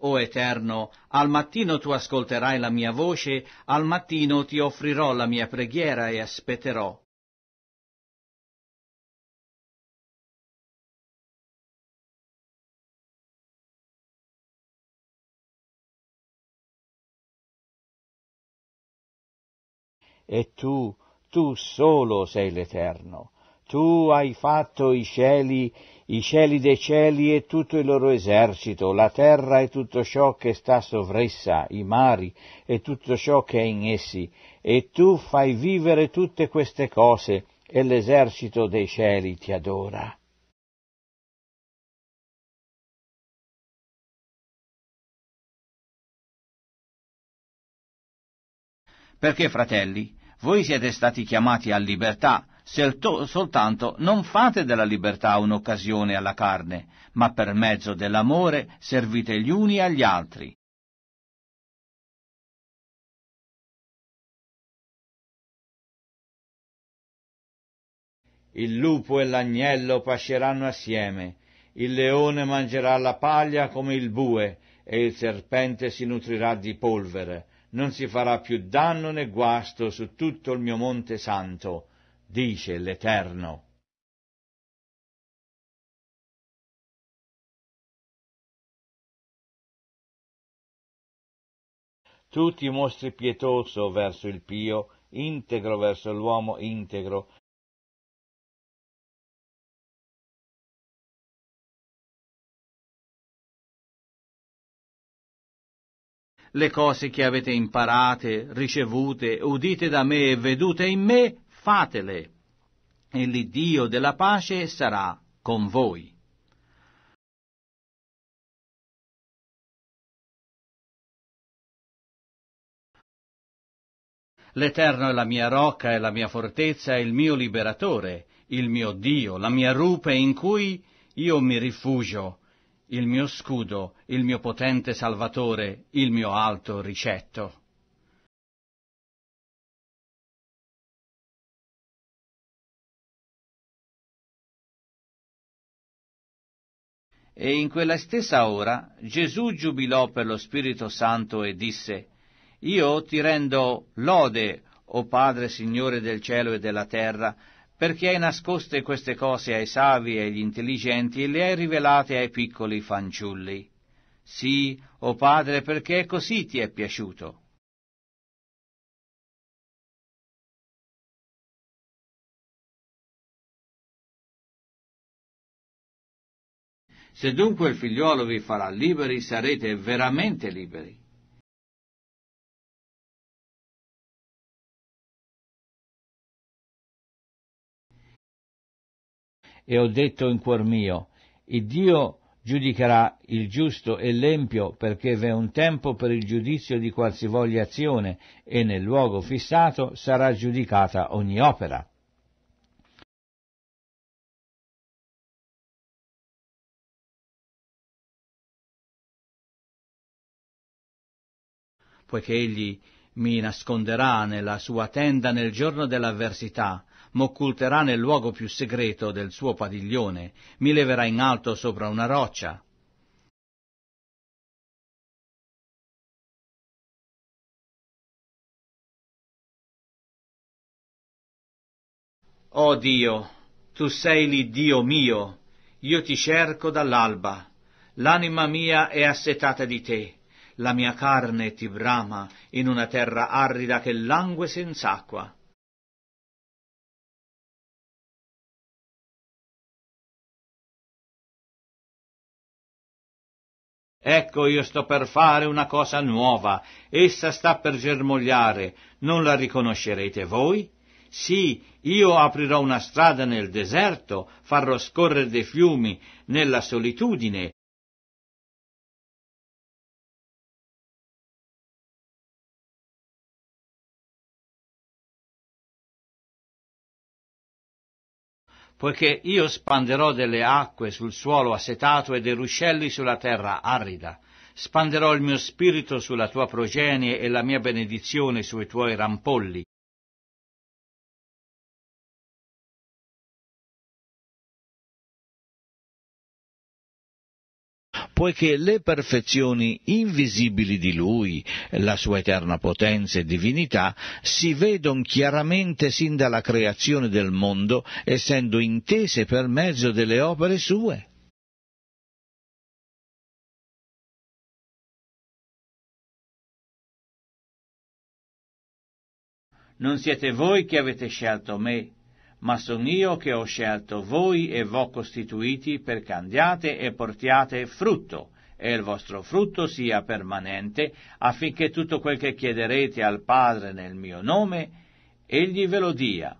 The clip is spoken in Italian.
O Eterno, al mattino tu ascolterai la mia voce, al mattino ti offrirò la mia preghiera e aspetterò. E tu, tu solo sei l'Eterno, tu hai fatto i cieli, i cieli dei cieli e tutto il loro esercito, la terra e tutto ciò che sta sovressa, i mari e tutto ciò che è in essi, e tu fai vivere tutte queste cose, e l'esercito dei cieli ti adora. Perché, fratelli, voi siete stati chiamati a libertà, se soltanto non fate della libertà un'occasione alla carne, ma per mezzo dell'amore servite gli uni agli altri. Il lupo e l'agnello pasceranno assieme, il leone mangerà la paglia come il bue, e il serpente si nutrirà di polvere. Non si farà più danno né guasto su tutto il mio monte santo, dice l'Eterno. Tu ti mostri pietoso verso il pio, integro verso l'uomo integro, le cose che avete imparate, ricevute, udite da me e vedute in me, fatele, e l'Iddio della pace sarà con voi. L'Eterno è la mia rocca e la mia fortezza e il mio liberatore, il mio Dio, la mia rupe in cui io mi rifugio, il mio scudo, il mio potente salvatore, il mio alto ricetto. E in quella stessa ora Gesù giubilò per lo Spirito Santo e disse, Io ti rendo lode, o Padre Signore del cielo e della terra, perché hai nascoste queste cose ai savi e agli intelligenti e le hai rivelate ai piccoli fanciulli. Sì, o Padre, perché così ti è piaciuto. Se dunque il figliuolo vi farà liberi, sarete veramente liberi. E ho detto in cuor mio, il Dio giudicherà il giusto e l'empio perché v'è un tempo per il giudizio di qualsivoglia azione e nel luogo fissato sarà giudicata ogni opera. poiché egli mi nasconderà nella sua tenda nel giorno dell'avversità, m'occulterà nel luogo più segreto del suo padiglione, mi leverà in alto sopra una roccia. O oh Dio, tu sei l'Iddio mio, io ti cerco dall'alba, l'anima mia è assetata di te la mia carne ti brama in una terra arida che langue senz'acqua. Ecco io sto per fare una cosa nuova, essa sta per germogliare, non la riconoscerete voi? Sì, io aprirò una strada nel deserto, farò scorrere dei fiumi nella solitudine, poiché io spanderò delle acque sul suolo assetato e dei ruscelli sulla terra arida. Spanderò il mio spirito sulla tua progenie e la mia benedizione sui tuoi rampolli. poiché le perfezioni invisibili di Lui, la sua eterna potenza e divinità, si vedono chiaramente sin dalla creazione del mondo, essendo intese per mezzo delle opere sue. Non siete voi che avete scelto me, ma son io che ho scelto voi e v'ho costituiti perché andiate e portiate frutto, e il vostro frutto sia permanente, affinché tutto quel che chiederete al Padre nel mio nome, egli ve lo dia.